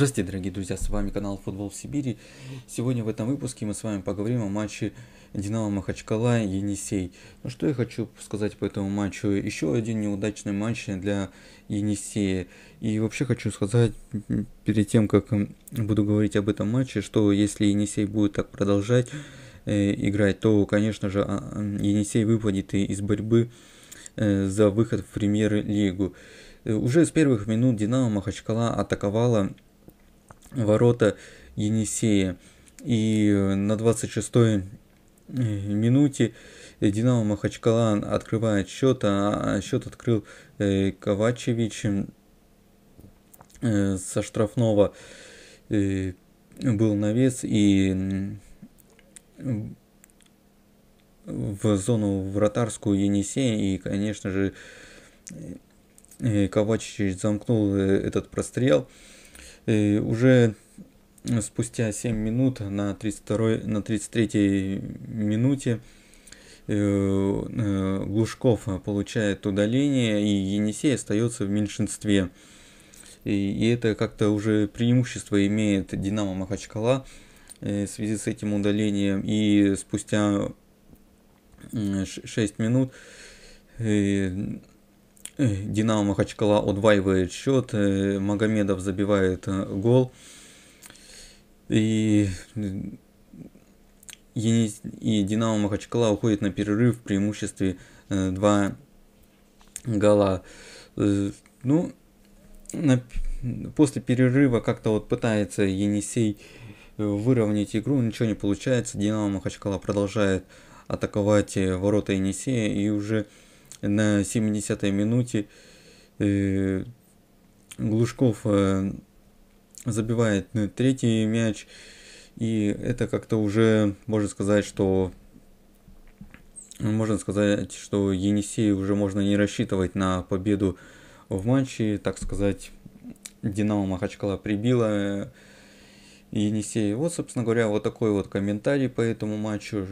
Здравствуйте, дорогие друзья, с вами канал Футбол в Сибири. Сегодня в этом выпуске мы с вами поговорим о матче Динамо Махачкала и Енисей. Ну что я хочу сказать по этому матчу? Еще один неудачный матч для Енисея. И вообще хочу сказать, перед тем, как буду говорить об этом матче, что если Енисей будет так продолжать э, играть, то, конечно же, а, Енисей выпадет из борьбы э, за выход в премьер-лигу. Э, уже с первых минут Динамо Махачкала атаковала ворота Енисея. И э, на 26-й э, минуте Динамо Махачкала открывает счет, а, а счет открыл э, Ковачевич со штрафного был навес и в зону вратарскую Енисея и, конечно же, Ковачевич замкнул этот прострел. И уже спустя 7 минут на, 32, на 33 минуте э, э, Глушков получает удаление, и Енисей остается в меньшинстве. И, это как-то уже преимущество имеет Динамо Махачкала э, в связи с этим удалением. И спустя 6 минут Э, Динамо Махачкала удваивает счет, э, Магомедов забивает э, гол. И, и, и Динамо Махачкала уходит на перерыв в преимуществе 2 гола. Ну, на, после перерыва как-то вот пытается Енисей выровнять игру, ничего не получается. Динамо Махачкала продолжает атаковать ворота Енисея и уже на 70-й минуте э, Глушков э, забивает э, третий мяч. И это как-то уже, можно сказать, что можно сказать, что Енисей уже можно не рассчитывать на победу в матче, так сказать, Динамо Махачкала прибило Енисей. Вот, собственно говоря, вот такой вот комментарий по этому матчу.